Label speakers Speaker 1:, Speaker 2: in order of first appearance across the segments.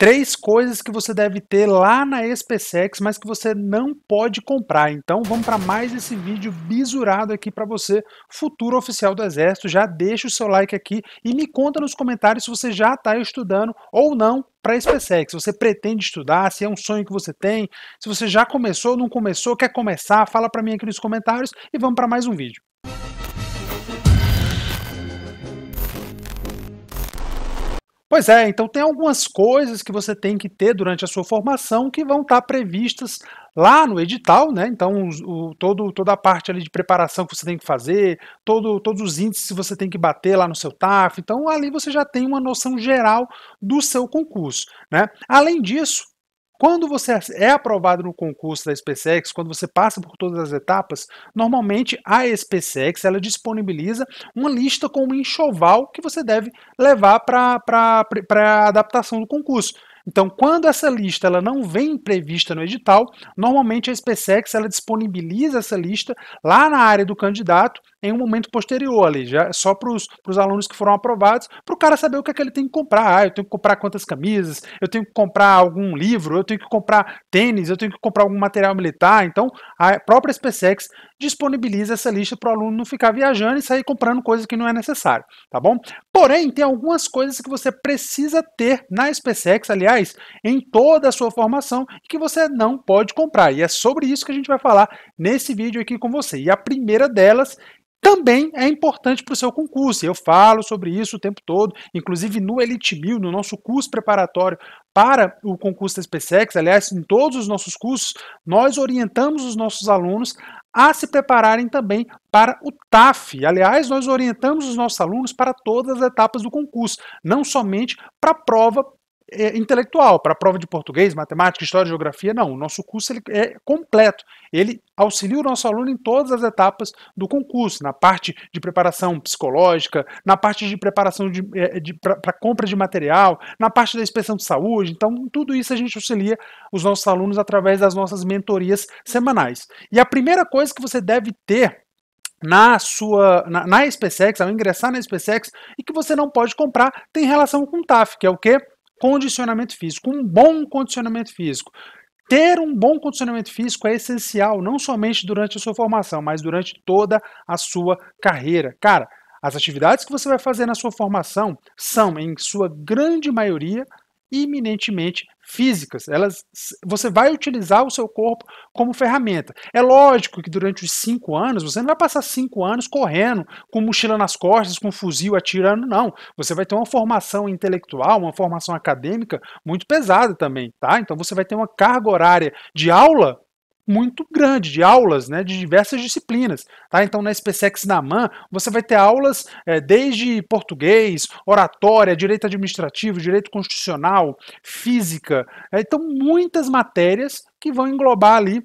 Speaker 1: Três coisas que você deve ter lá na SpaceX, mas que você não pode comprar. Então vamos para mais esse vídeo bisurado aqui para você, futuro oficial do Exército. Já deixa o seu like aqui e me conta nos comentários se você já está estudando ou não para a SpaceX. Você pretende estudar? Se é um sonho que você tem? Se você já começou, não começou, quer começar? Fala para mim aqui nos comentários e vamos para mais um vídeo. Pois é, então tem algumas coisas que você tem que ter durante a sua formação que vão estar tá previstas lá no edital, né? Então, o, todo, toda a parte ali de preparação que você tem que fazer, todo, todos os índices que você tem que bater lá no seu TAF. Então, ali você já tem uma noção geral do seu concurso, né? Além disso, quando você é aprovado no concurso da SpaceX, quando você passa por todas as etapas, normalmente a SpaceX ela disponibiliza uma lista com um enxoval que você deve levar para a adaptação do concurso. Então, quando essa lista ela não vem prevista no edital, normalmente a SpaceX ela disponibiliza essa lista lá na área do candidato em um momento posterior ali, já só para os alunos que foram aprovados, para o cara saber o que, é que ele tem que comprar. Ah, eu tenho que comprar quantas camisas, eu tenho que comprar algum livro, eu tenho que comprar tênis, eu tenho que comprar algum material militar. Então, a própria SpaceX disponibiliza essa lista para o aluno não ficar viajando e sair comprando coisas que não é necessário, tá bom? Porém, tem algumas coisas que você precisa ter na SpaceX, aliás, em toda a sua formação, que você não pode comprar. E é sobre isso que a gente vai falar nesse vídeo aqui com você. E a primeira delas também é importante para o seu concurso. Eu falo sobre isso o tempo todo, inclusive no Elite Mil, no nosso curso preparatório para o concurso da SpaceX. Aliás, em todos os nossos cursos, nós orientamos os nossos alunos a se prepararem também para o TAF. Aliás, nós orientamos os nossos alunos para todas as etapas do concurso, não somente para a prova é, intelectual, para a prova de português, matemática, história, geografia, não. O nosso curso ele é completo. Ele auxilia o nosso aluno em todas as etapas do concurso, na parte de preparação psicológica, na parte de preparação de, é, de para compra de material, na parte da inspeção de saúde. Então, tudo isso a gente auxilia os nossos alunos através das nossas mentorias semanais. E a primeira coisa que você deve ter na sua na, na SpaceX, ao ingressar na SpaceX, e que você não pode comprar, tem relação com o TAF, que é o que? condicionamento físico, um bom condicionamento físico. Ter um bom condicionamento físico é essencial, não somente durante a sua formação, mas durante toda a sua carreira. Cara, as atividades que você vai fazer na sua formação são, em sua grande maioria, iminentemente físicas. Elas, você vai utilizar o seu corpo como ferramenta. É lógico que durante os cinco anos, você não vai passar cinco anos correndo com mochila nas costas, com fuzil atirando, não. Você vai ter uma formação intelectual, uma formação acadêmica muito pesada também, tá? Então você vai ter uma carga horária de aula muito grande, de aulas né, de diversas disciplinas. Tá? Então, na SPSEX Man você vai ter aulas é, desde português, oratória, direito administrativo, direito constitucional, física. É, então, muitas matérias que vão englobar ali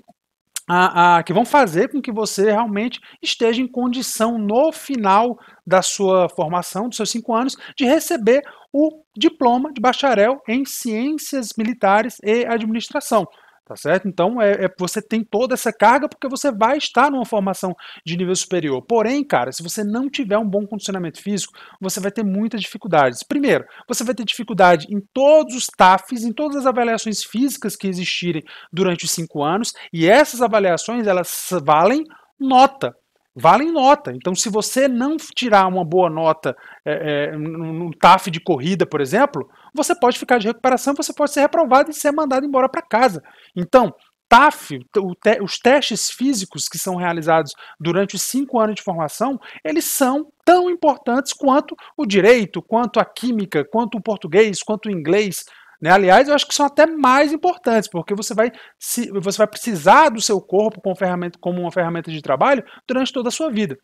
Speaker 1: a, a, que vão fazer com que você realmente esteja em condição, no final da sua formação, dos seus cinco anos, de receber o diploma de bacharel em ciências militares e administração tá certo? Então é, é, você tem toda essa carga porque você vai estar numa formação de nível superior. Porém, cara, se você não tiver um bom condicionamento físico, você vai ter muitas dificuldades. Primeiro, você vai ter dificuldade em todos os TAFs, em todas as avaliações físicas que existirem durante os cinco anos, e essas avaliações elas valem nota valem nota. Então, se você não tirar uma boa nota é, é, num TAF de corrida, por exemplo, você pode ficar de recuperação, você pode ser reprovado e ser mandado embora para casa. Então, TAF, te, os testes físicos que são realizados durante os cinco anos de formação, eles são tão importantes quanto o direito, quanto a química, quanto o português, quanto o inglês. Né? Aliás, eu acho que são até mais importantes, porque você vai, se, você vai precisar do seu corpo como, ferramenta, como uma ferramenta de trabalho durante toda a sua vida.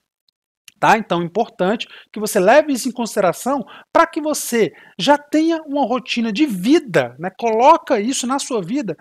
Speaker 1: Tá? Então é importante que você leve isso em consideração para que você já tenha uma rotina de vida, né? coloca isso na sua vida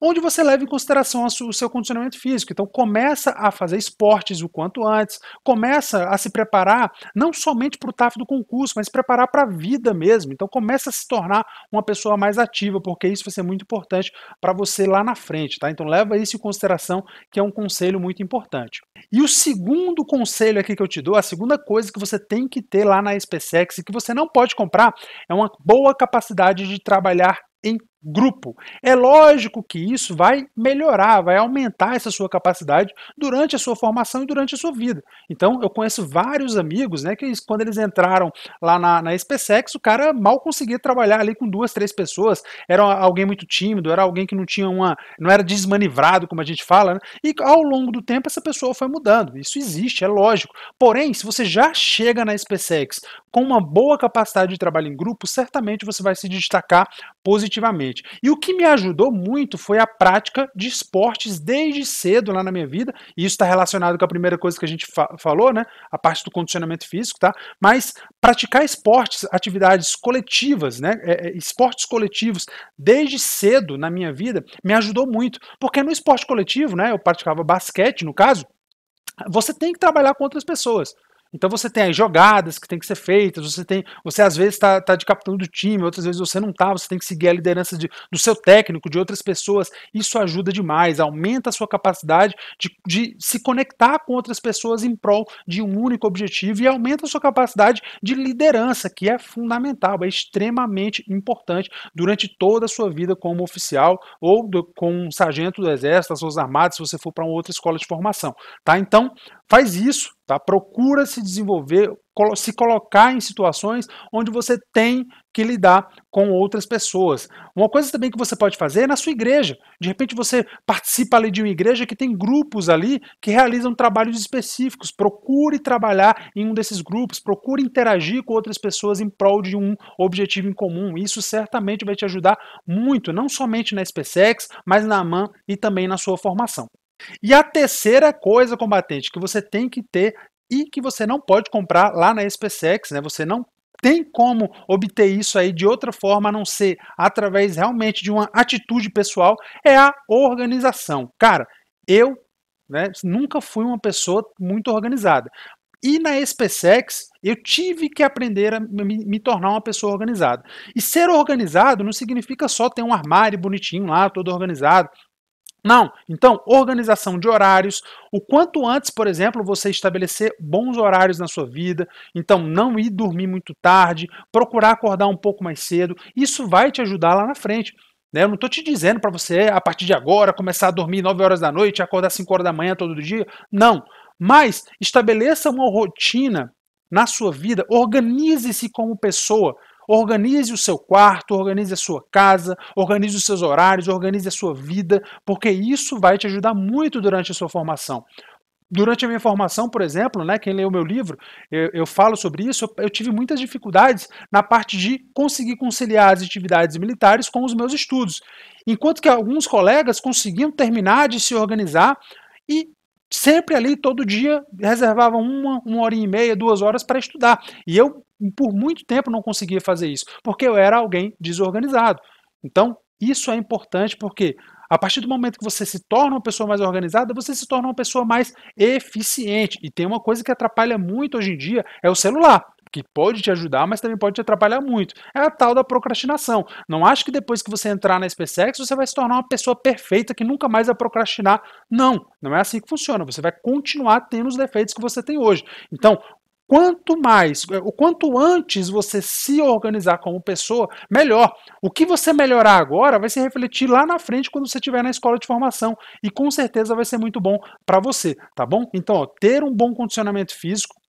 Speaker 1: onde você leva em consideração o seu condicionamento físico. Então começa a fazer esportes o quanto antes, começa a se preparar não somente para o TAF do concurso, mas se preparar para a vida mesmo. Então começa a se tornar uma pessoa mais ativa, porque isso vai ser muito importante para você lá na frente, tá? Então leva isso em consideração, que é um conselho muito importante. E o segundo conselho aqui que eu te dou, a segunda coisa que você tem que ter lá na SpaceX e que você não pode comprar é uma boa capacidade de trabalhar em grupo. É lógico que isso vai melhorar, vai aumentar essa sua capacidade durante a sua formação e durante a sua vida. Então, eu conheço vários amigos, né, que quando eles entraram lá na, na SpaceX, o cara mal conseguia trabalhar ali com duas, três pessoas, era alguém muito tímido, era alguém que não tinha uma, não era desmanivrado, como a gente fala, né? e ao longo do tempo essa pessoa foi mudando. Isso existe, é lógico. Porém, se você já chega na SpaceX com uma boa capacidade de trabalho em grupo, certamente você vai se destacar positivamente. Exatamente. E o que me ajudou muito foi a prática de esportes desde cedo lá na minha vida, e isso está relacionado com a primeira coisa que a gente fa falou, né? A parte do condicionamento físico, tá? Mas praticar esportes, atividades coletivas, né? É, é, esportes coletivos desde cedo na minha vida me ajudou muito. Porque no esporte coletivo, né? Eu praticava basquete, no caso, você tem que trabalhar com outras pessoas. Então você tem as jogadas que tem que ser feitas, você tem, você às vezes está tá de capitão do time, outras vezes você não está, você tem que seguir a liderança de, do seu técnico, de outras pessoas. Isso ajuda demais, aumenta a sua capacidade de, de se conectar com outras pessoas em prol de um único objetivo e aumenta a sua capacidade de liderança, que é fundamental, é extremamente importante durante toda a sua vida como oficial ou do, com um sargento do exército, das suas armadas, se você for para uma outra escola de formação, tá? Então, Faz isso, tá? Procura se desenvolver, se colocar em situações onde você tem que lidar com outras pessoas. Uma coisa também que você pode fazer é na sua igreja. De repente você participa ali de uma igreja que tem grupos ali que realizam trabalhos específicos. Procure trabalhar em um desses grupos, procure interagir com outras pessoas em prol de um objetivo em comum. Isso certamente vai te ajudar muito, não somente na SpaceX, mas na AMAN e também na sua formação. E a terceira coisa, combatente, que você tem que ter e que você não pode comprar lá na SpaceX, né? Você não tem como obter isso aí de outra forma a não ser através realmente de uma atitude pessoal, é a organização. Cara, eu né, nunca fui uma pessoa muito organizada. E na SpaceX, eu tive que aprender a me, me, tornar uma pessoa organizada. E ser organizado não significa só ter um armário bonitinho lá, todo organizado, não. Então, organização de horários. O quanto antes, por exemplo, você estabelecer bons horários na sua vida. Então, não ir dormir muito tarde, procurar acordar um pouco mais cedo. Isso vai te ajudar lá na frente. Né? Eu não estou te dizendo para você, a partir de agora, começar a dormir 9 horas da noite, acordar 5 horas da manhã todo dia. Não. Mas estabeleça uma rotina na sua vida, organize-se como pessoa Organize o seu quarto, organize a sua casa, organize os seus horários, organize a sua vida, porque isso vai te ajudar muito durante a sua formação. Durante a minha formação, por exemplo, né, quem leu meu livro, eu, eu falo sobre isso, eu, eu tive muitas dificuldades na parte de conseguir conciliar as atividades militares com os meus estudos. Enquanto que alguns colegas conseguiam terminar de se organizar e sempre ali, todo dia, reservava uma, uma hora e meia, duas horas para estudar. E eu, por muito tempo, não conseguia fazer isso, porque eu era alguém desorganizado. Então, isso é importante porque a partir do momento que você se torna uma pessoa mais organizada, você se torna uma pessoa mais eficiente. E tem uma coisa que atrapalha muito hoje em dia, é o celular que pode te ajudar, mas também pode te atrapalhar muito. É a tal da procrastinação. Não acho que depois que você entrar na SpaceX você vai se tornar uma pessoa perfeita que nunca mais vai procrastinar. Não, não é assim que funciona. Você vai continuar tendo os defeitos que você tem hoje. Então, quanto mais, é, o quanto antes você se organizar como pessoa, melhor. O que você melhorar agora vai se refletir lá na frente quando você estiver na escola de formação e com certeza vai ser muito bom para você, tá bom? Então, ó, ter um bom condicionamento físico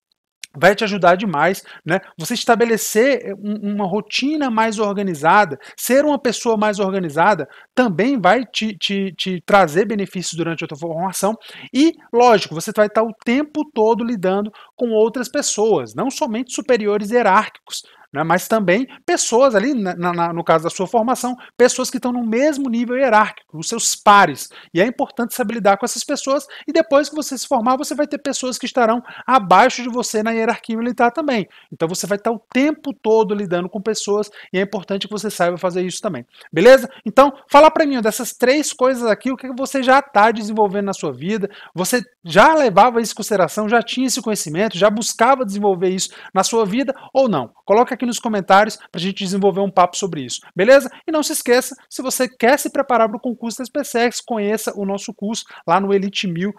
Speaker 1: vai te ajudar demais, né? Você estabelecer eh, uma rotina mais organizada, ser uma pessoa mais organizada, também vai te, te, te trazer benefícios durante a tua formação. E, lógico, você vai estar o tempo todo lidando com outras pessoas, não somente superiores hierárquicos, né? mas também pessoas ali, né, na, na, no caso da sua formação, pessoas que estão no mesmo nível hierárquico, os seus pares. E é importante saber lidar com essas pessoas, e depois que você se formar, você vai ter pessoas que estarão abaixo de você na hierarquia militar também. Então você vai estar o tempo todo lidando com pessoas, e é importante que você saiba fazer isso também. Beleza? Então, fala para mim dessas três coisas aqui, o que você já está desenvolvendo na sua vida, você já levava isso em consideração, já tinha esse conhecimento, já buscava desenvolver isso na sua vida ou não? Coloca aqui aqui nos comentários para a gente desenvolver um papo sobre isso, beleza? E não se esqueça, se você quer se preparar para o concurso da SpaceX, conheça o nosso curso lá no Elite 1000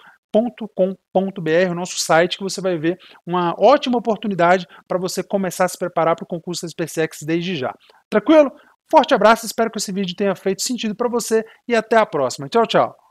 Speaker 1: com.br, o nosso site, que você vai ver uma ótima oportunidade para você começar a se preparar para o concurso da SpaceX desde já. Tranquilo? Forte abraço, espero que esse vídeo tenha feito sentido para você e até a próxima. Tchau, tchau!